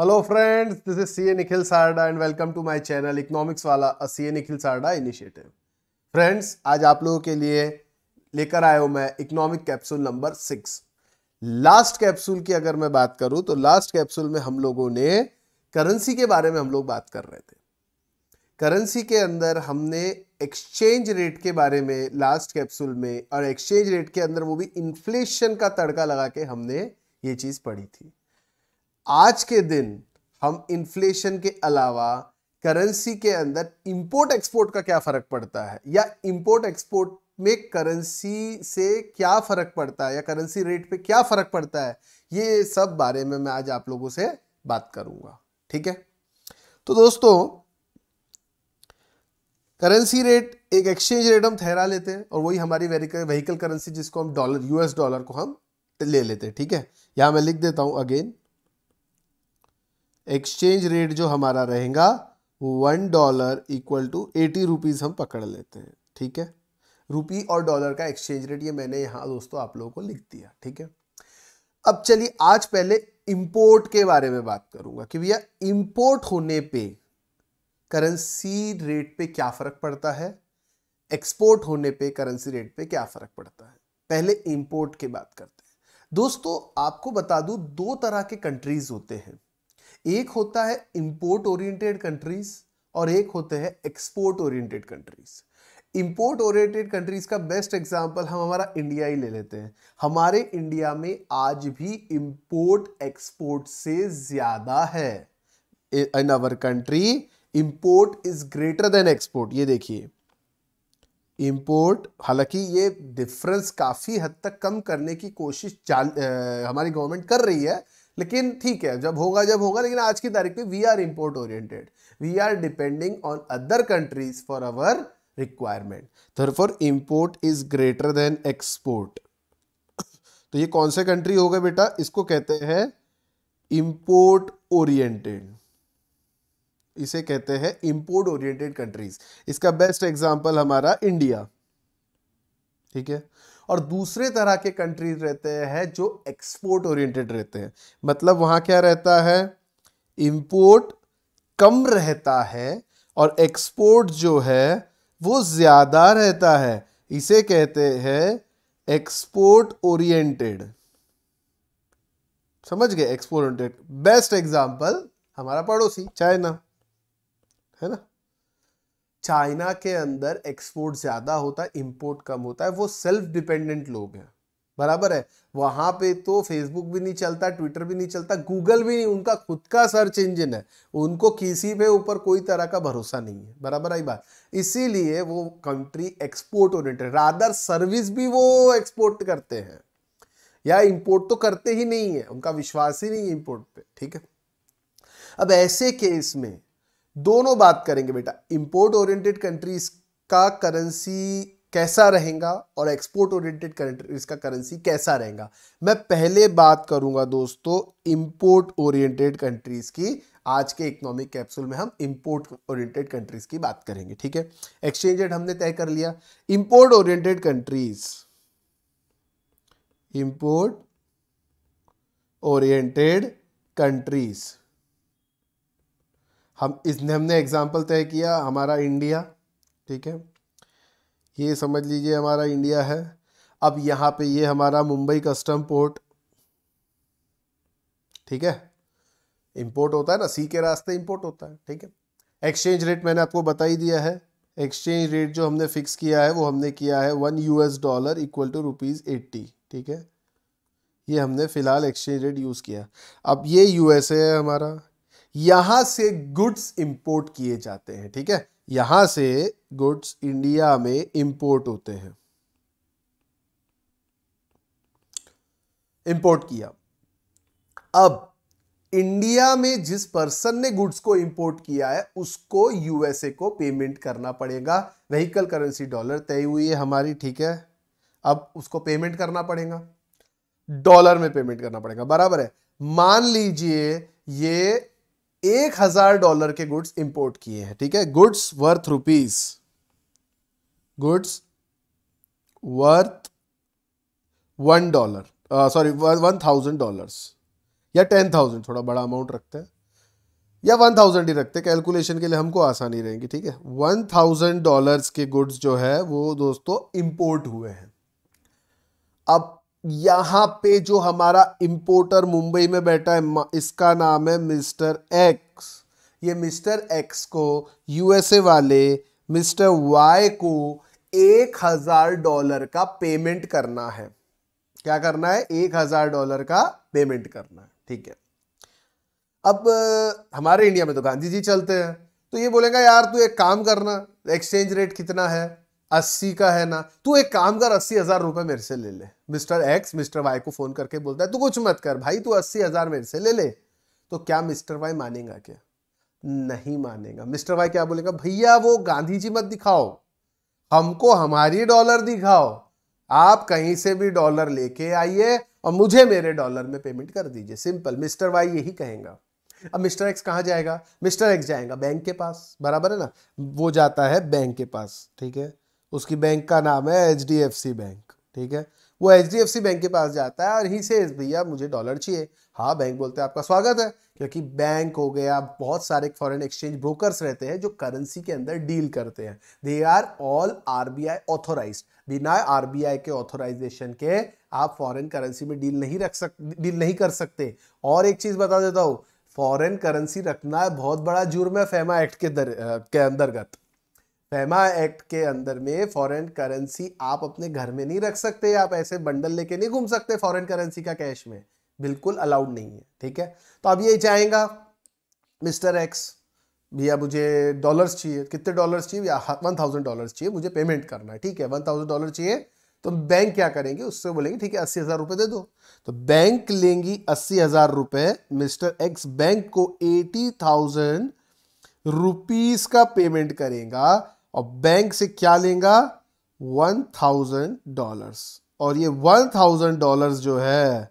hello friends this is CA Nikhil Sarda and welcome to my channel economics वाला a CA Nikhil Sarda initiative friends आज आप लोगों के लिए लेकर आया हूं मैं economic capsule number six last capsule की अगर मैं बात करूं तो लास्ट कैप्सूल में हम लोगों ने करेंसी के बारे में हम लोग बात कर रहे थे करेंसी के अंदर हमने एक्सचेंज रेट के बारे में लास्ट कैप्सूल में और एक्सचेंज रेट के अंदर वो भी इन्फ्लेशन का तड़का लगा के हमने ये चीज़ पढ़ी थी आज के दिन हम इन्फ्लेशन के अलावा करेंसी के अंदर इंपोर्ट एक्सपोर्ट का क्या फर्क पड़ता है या इंपोर्ट एक्सपोर्ट में करेंसी से क्या फर्क पड़ता है या करेंसी रेट पे क्या फर्क पड़ता है ये सब बारे में मैं आज आप लोगों से बात करूंगा ठीक है तो दोस्तों करेंसी रेट एक एक्सचेंज रेट हम ठहरा लेते हैं और वही हमारी वेहीकल करेंसी जिसको हम डॉलर यूएस डॉलर को हम ले लेते हैं ठीक है यहां मैं लिख देता हूं अगेन एक्सचेंज रेट जो हमारा रहेगा one dollar equal to eighty rupees हम पकड़ लेते हैं ठीक है रुपी और डॉलर का एक्सचेंज रेट ये मैंने यहाँ दोस्तों आप लोगों को लिख दिया ठीक है अब चलिए आज पहले इम्पोर्ट के बारे में बात करूंगा कि भैया इंपोर्ट होने पे करेंसी रेट पे क्या फ़र्क पड़ता है एक्सपोर्ट होने पे करेंसी रेट पे क्या फ़र्क पड़ता है पहले इंपोर्ट की बात करते हैं दोस्तों आपको बता दूं दो तरह के कंट्रीज होते हैं एक होता है इंपोर्ट ओरिएंटेड कंट्रीज और एक होते हैं export oriented countries import oriented countries का बेस्ट एग्जांपल हम हमारा इंडिया ही ले लेते हैं हमारे इंडिया में आज भी इम्पोर्ट एक्सपोर्ट से ज़्यादा है in our country import is greater than export ये देखिए इम्पोर्ट हालांकि ये डिफरेंस काफ़ी हद तक कम करने की कोशिश आ, हमारी गवर्नमेंट कर रही है लेकिन ठीक है जब होगा जब होगा लेकिन आज की तारीख में we are import oriented we are depending on other countries for our requirement for import is greater than export तो ये कौन से कंट्री हो गए बेटा इसको कहते हैं इंपोर्ट ओरिएंटेड इसे कहते हैं इंपोर्ट ओरिएंटेड कंट्रीज इसका बेस्ट एग्जाम्पल हमारा इंडिया ठीक है और दूसरे तरह के कंट्रीज रहते हैं जो एक्सपोर्ट ओरिएंटेड रहते हैं मतलब वहाँ क्या रहता है इम्पोर्ट कम रहता है और एक्सपोर्ट जो है वो ज़्यादा रहता है इसे कहते हैं एक्सपोर्ट ओरिएंटेड समझ गए एक्सपोर्ट ओरिएंटेड बेस्ट एग्जाम्पल हमारा पड़ोसी चाइना है ना चाइना के अंदर एक्सपोर्ट ज़्यादा होता है इम्पोर्ट कम होता है वो सेल्फ डिपेंडेंट लोग हैं बराबर है वहाँ पे तो फेसबुक भी नहीं चलता ट्विटर भी नहीं चलता गूगल भी नहीं उनका खुद का सर्च इंजन है उनको किसी पे ऊपर कोई तरह का भरोसा नहीं है बराबर आई बात इसीलिए वो country export oriented rather service भी वो एक्सपोर्ट करते हैं या इम्पोर्ट तो करते ही नहीं है उनका विश्वास ही नहीं है इम्पोर्ट पे ठीक है अब ऐसे केस में दोनों बात करेंगे बेटा इंपोर्ट ओरिएंटेड कंट्रीज का करेंसी कैसा रहेगा और एक्सपोर्ट ओरिएंटेड कंट्रीज का करेंसी कैसा रहेगा मैं पहले बात करूंगा दोस्तों इंपोर्ट ओरिएंटेड कंट्रीज की आज के इकोनॉमिक कैप्सूल में हम इंपोर्ट ओरिएंटेड कंट्रीज की बात करेंगे ठीक है एक्सचेंज रेट हमने तय कर लिया import oriented countries import oriented countries हम इस हमने एग्ज़ाम्पल तय किया हमारा इंडिया ठीक है ये समझ लीजिए हमारा इंडिया है अब यहाँ पे ये हमारा मुंबई कस्टम पोर्ट ठीक है इंपोर्ट होता है ना सी के रास्ते इंपोर्ट होता है ठीक है एक्सचेंज रेट मैंने आपको बता ही दिया है एक्सचेंज रेट जो हमने फिक्स किया है वो हमने किया है one US dollar equal to rupees eighty ठीक है ये हमने फ़िलहाल एक्सचेंज रेट यूज़ किया अब ये यूएसए है हमारा यहां से गुड्स इंपोर्ट किए जाते हैं ठीक है यहां से गुड्स इंडिया में इंपोर्ट होते हैं इंपोर्ट किया अब इंडिया में जिस पर्सन ने गुड्स को इंपोर्ट किया है उसको यूएसए को पेमेंट करना पड़ेगा व्हीकल करेंसी डॉलर तय हुई है हमारी ठीक है अब उसको पेमेंट करना पड़ेगा डॉलर में पेमेंट करना पड़ेगा बराबर है मान लीजिए ये एक हजार डॉलर के गुड्स इंपोर्ट किए हैं ठीक है goods worth rupees goods worth one dollar sorry one thousand dollar या टेन थाउजेंड थोड़ा बड़ा अमाउंट रखते हैं या वन थाउजेंड ही रखते हैं कैलकुलेशन के लिए हमको आसानी रहेगी ठीक है वन थाउजेंड डॉलर के गुड्स जो है वो दोस्तों इंपोर्ट हुए हैं अब यहाँ पे जो हमारा इंपोर्टर मुंबई में बैठा है इसका नाम है मिस्टर एक्स ये मिस्टर एक्स को यूएसए वाले मिस्टर वाई को एक हज़ार डॉलर का पेमेंट करना है क्या करना है एक हज़ार डॉलर का पेमेंट करना है ठीक है अब हमारे इंडिया में तो गांधी जी चलते हैं तो ये बोलेगा यार तू एक काम करना एक्सचेंज रेट कितना है अस्सी का है ना तू एक काम कर अस्सी हजार रुपये मेरे से ले ले मिस्टर एक्स मिस्टर वाई को फोन करके बोलता है तू कुछ मत कर भाई तू अस्सी हजार मेरे से ले ले तो क्या मिस्टर वाई मानेगा क्या नहीं मानेगा मिस्टर वाई क्या बोलेगा भैया वो गांधी जी मत दिखाओ हमको हमारी डॉलर दिखाओ आप कहीं से भी डॉलर लेके आइए और मुझे मेरे डॉलर में पेमेंट कर दीजिए सिंपल मिस्टर वाई यही कहेगा अब मिस्टर एक्स कहाँ जाएगा मिस्टर एक्स जाएगा बैंक के पास बराबर है ना वो जाता है बैंक के पास ठीक है उसकी बैंक का नाम है H D F C bank ठीक है वो H D F C bank के पास जाता है और ही से भैया मुझे डॉलर चाहिए हाँ बैंक बोलते हैं आपका स्वागत है क्योंकि बैंक हो गया बहुत सारे फॉरेन एक्सचेंज ब्रोकर्स रहते हैं जो करेंसी के अंदर डील करते हैं they are all R B I authorise बिना आर बी आई के ऑथोराइजेशन के आप फॉरेन करेंसी में डील नहीं रख सक डील नहीं कर सकते और एक चीज़ बता देता हूँ फॉरेन करेंसी रखना बहुत बड़ा जुर्म है फेमा एक्ट के दर के अंतर्गत फेमा एक्ट के अंदर में फॉरेन करेंसी आप अपने घर में नहीं रख सकते आप ऐसे बंडल लेके नहीं घूम सकते फॉरेन करेंसी का कैश में बिल्कुल अलाउड नहीं है ठीक है तो अब ये चाहेगा मिस्टर एक्स भैया मुझे डॉलर्स चाहिए कितने डॉलर्स चाहिए या वन थाउजेंड डॉलर्स चाहिए मुझे पेमेंट करना है ठीक है वन थाउजेंड डॉलर चाहिए तो बैंक क्या करेंगे उससे बोलेंगे ठीक है अस्सी हज़ार रुपये दे दो तो बैंक लेंगी अस्सी हज़ार रुपये मिस्टर एक्स बैंक को एटी थाउजेंड रुपीज़ का पेमेंट करेगा और बैंक से क्या लेगा वन थाउजेंड डॉलर्स और ये वन थाउजेंड डॉलर्स जो है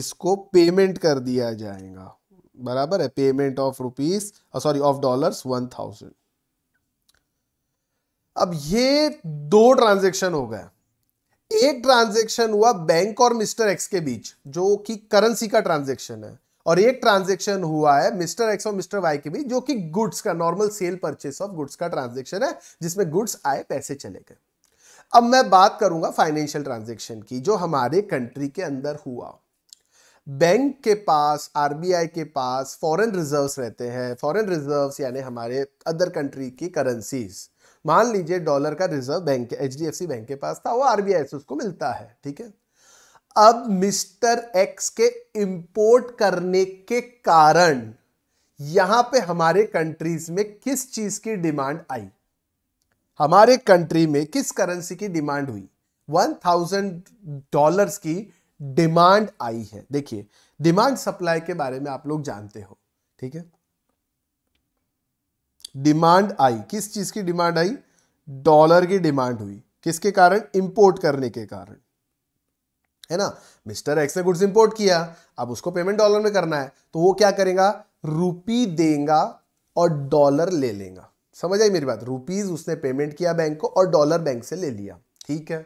इसको पेमेंट कर दिया जाएगा बराबर है payment of rupees sorry of dollars one thousand अब ये दो ट्रांजेक्शन हो गए एक ट्रांजेक्शन हुआ बैंक और मिस्टर एक्स के बीच जो कि करेंसी का ट्रांजेक्शन है और एक ट्रांजेक्शन हुआ है मिस्टर एक्स और मिस्टर वाई के बीच जो कि गुड्स का normal sale purchase of goods का ट्रांजेक्शन है जिसमें गुड्स आए पैसे चले गए अब मैं बात करूंगा फाइनेंशियल ट्रांजेक्शन की जो हमारे कंट्री के अंदर हुआ बैंक के पास आरबीआई के पास फॉरेन रिजर्व्स रहते हैं फॉरेन रिजर्व्स यानी हमारे अदर कंट्री की करेंसीज मान लीजिए डॉलर का रिजर्व बैंक एच बैंक के पास था वो आरबीआई से उसको मिलता है ठीक है अब मिस्टर एक्स के इंपोर्ट करने के कारण यहां पे हमारे कंट्रीज में किस चीज की डिमांड आई हमारे कंट्री में किस करेंसी की डिमांड हुई वन थाउजेंड डॉलर्स की डिमांड आई है देखिए डिमांड सप्लाई के बारे में आप लोग जानते हो ठीक है डिमांड आई किस चीज की डिमांड आई डॉलर की डिमांड हुई किसके कारण इंपोर्ट करने के कारण है ना मिस्टर एक्स ने गुड्स इंपोर्ट किया अब उसको पेमेंट डॉलर में करना है तो वो क्या करेगा रुपी देगा और डॉलर ले लेगा समझ आई मेरी बात रुपीज उसने पेमेंट किया बैंक को और डॉलर बैंक से ले लिया ठीक है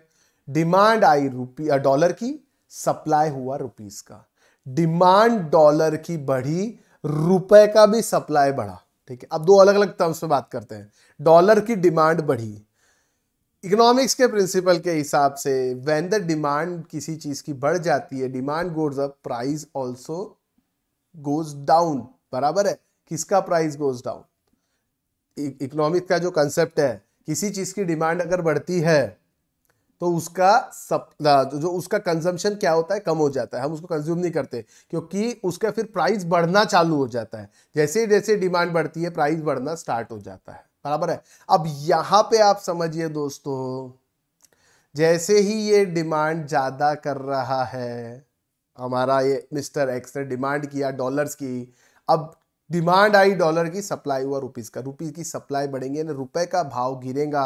डिमांड आई रुपी डॉलर की सप्लाई हुआ रुपीज का डिमांड डॉलर की बढ़ी रुपए का भी सप्लाई बढ़ा ठीक है अब दो अलग अलग टर्म्स में बात करते हैं डॉलर की डिमांड बढ़ी इकोनॉमिक्स के प्रिंसिपल के हिसाब से वेन द डिमांड किसी चीज़ की बढ़ जाती है demand goes up price also goes down बराबर है किसका प्राइस गोज डाउन इकोनॉमिक का जो कंसेप्ट है किसी चीज़ की डिमांड अगर बढ़ती है तो उसका सप जो उसका कंजम्पशन क्या होता है कम हो जाता है हम उसको कंज्यूम नहीं करते क्योंकि उसका फिर प्राइस बढ़ना चालू हो जाता है जैसे जैसे डिमांड बढ़ती है प्राइस बढ़ना स्टार्ट हो जाता है बराबर है अब यहां पे आप समझिए दोस्तों जैसे ही ये डिमांड ज़्यादा कर रहा है हमारा ये मिस्टर एक्स ने डिमांड किया डॉलर्स की अब डिमांड आई डॉलर की सप्लाई हुआ रुपीस का रुपीस की सप्लाई बढ़ेंगे ना रुपए का भाव गिरेगा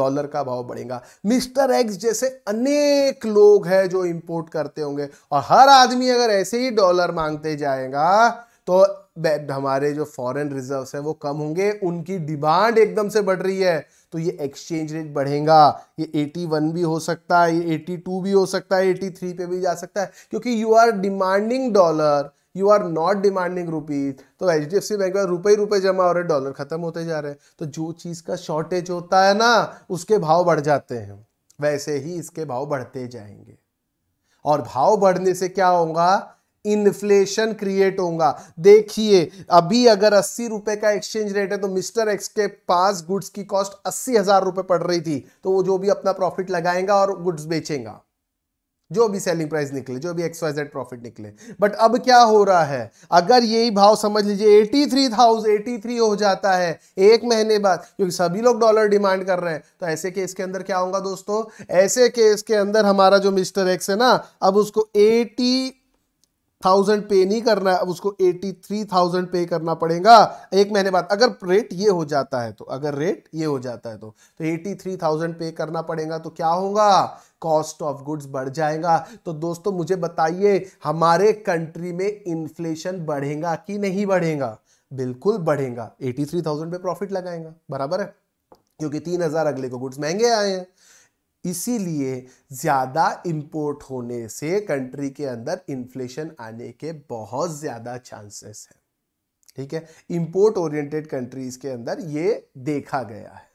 डॉलर का भाव बढ़ेगा मिस्टर एक्स जैसे अनेक लोग हैं जो इंपोर्ट करते होंगे और हर आदमी अगर ऐसे ही डॉलर मांगते जाएगा तो हमारे जो फॉरेन रिजर्व्स हैं वो कम होंगे उनकी डिमांड एकदम से बढ़ रही है तो ये एक्सचेंज रेट बढ़ेगा ये 81 भी हो सकता है ये 82 भी हो सकता है 83 पे भी जा सकता है क्योंकि you are demanding dollar you are not demanding rupees तो H D F C bank में रुपये रुपये जमा हो रहे डॉलर खत्म होते जा रहे हैं तो जो चीज़ का शॉर्टेज होता है ना उसके भाव बढ़ जाते हैं वैसे ही इसके भाव बढ़ते जाएंगे और भाव बढ़ने से क्या होगा इन्फ्लेशन क्रिएट होगा देखिए अभी अगर अस्सी रुपए का एक्सचेंज रेट है तो मिस्टर एक्स के पास गुड्स की कॉस्ट अस्सी हजार रुपए पड़ रही थी तो वो जो भी अपना प्रॉफिट लगाएगा और गुड्स बेचेगा जो भी सेलिंग प्राइस निकले जो भी एक्स वाई जेड प्रॉफिट निकले बट अब क्या हो रहा है अगर यही भाव समझ लीजिए eighty three thousand eighty three हो जाता है एक महीने बाद क्योंकि सभी लोग डॉलर डिमांड कर रहे हैं तो ऐसे केस के अंदर क्या होगा दोस्तों ऐसे केस के अंदर हमारा जो मिस्टर एक्स है ना अब उसको एटी थाउजेंड पे नहीं करना है अब उसको एटी थ्री थाउजेंड पे करना पड़ेगा एक महीने बाद अगर रेट ये हो जाता है तो अगर रेट ये हो जाता है तो तो एटी थ्री थाउजेंड पे करना पड़ेगा तो क्या होगा कॉस्ट ऑफ गुड्स बढ़ जाएगा तो दोस्तों मुझे बताइए हमारे कंट्री में इन्फ्लेशन बढ़ेगा कि नहीं बढ़ेगा बिल्कुल बढ़ेगा एटी थ्री थाउजेंड पे प्रॉफिट लगाएगा बराबर है क्योंकि तीन हजार अगले को गुड्स महंगे आए हैं इसीलिए ज़्यादा इंपोर्ट होने से कंट्री के अंदर इन्फ्लेशन आने के बहुत ज़्यादा चांसेस हैं ठीक है इंपोर्ट ओरिएंटेड कंट्रीज के अंदर ये देखा गया है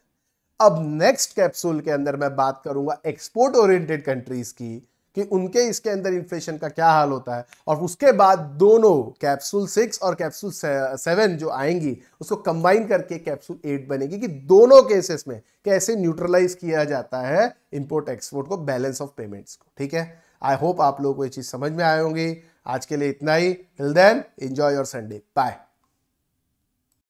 अब नेक्स्ट कैप्सूल के अंदर मैं बात करूंगा एक्सपोर्ट ओरिएंटेड कंट्रीज की कि उनके इसके अंदर इन्फ्लेशन का क्या हाल होता है और उसके बाद दोनों कैप्सूल सिक्स और कैप्सूल सेवन जो आएंगी उसको कंबाइन करके कैप्सूल एट बनेगी कि दोनों केसेस में कैसे न्यूट्रलाइज किया जाता है इंपोर्ट एक्सपोर्ट को बैलेंस ऑफ पेमेंट्स को ठीक है आई होप आप लोगों को ये चीज़ समझ में आए होंगी आज के लिए इतना ही till then enjoy your Sunday bye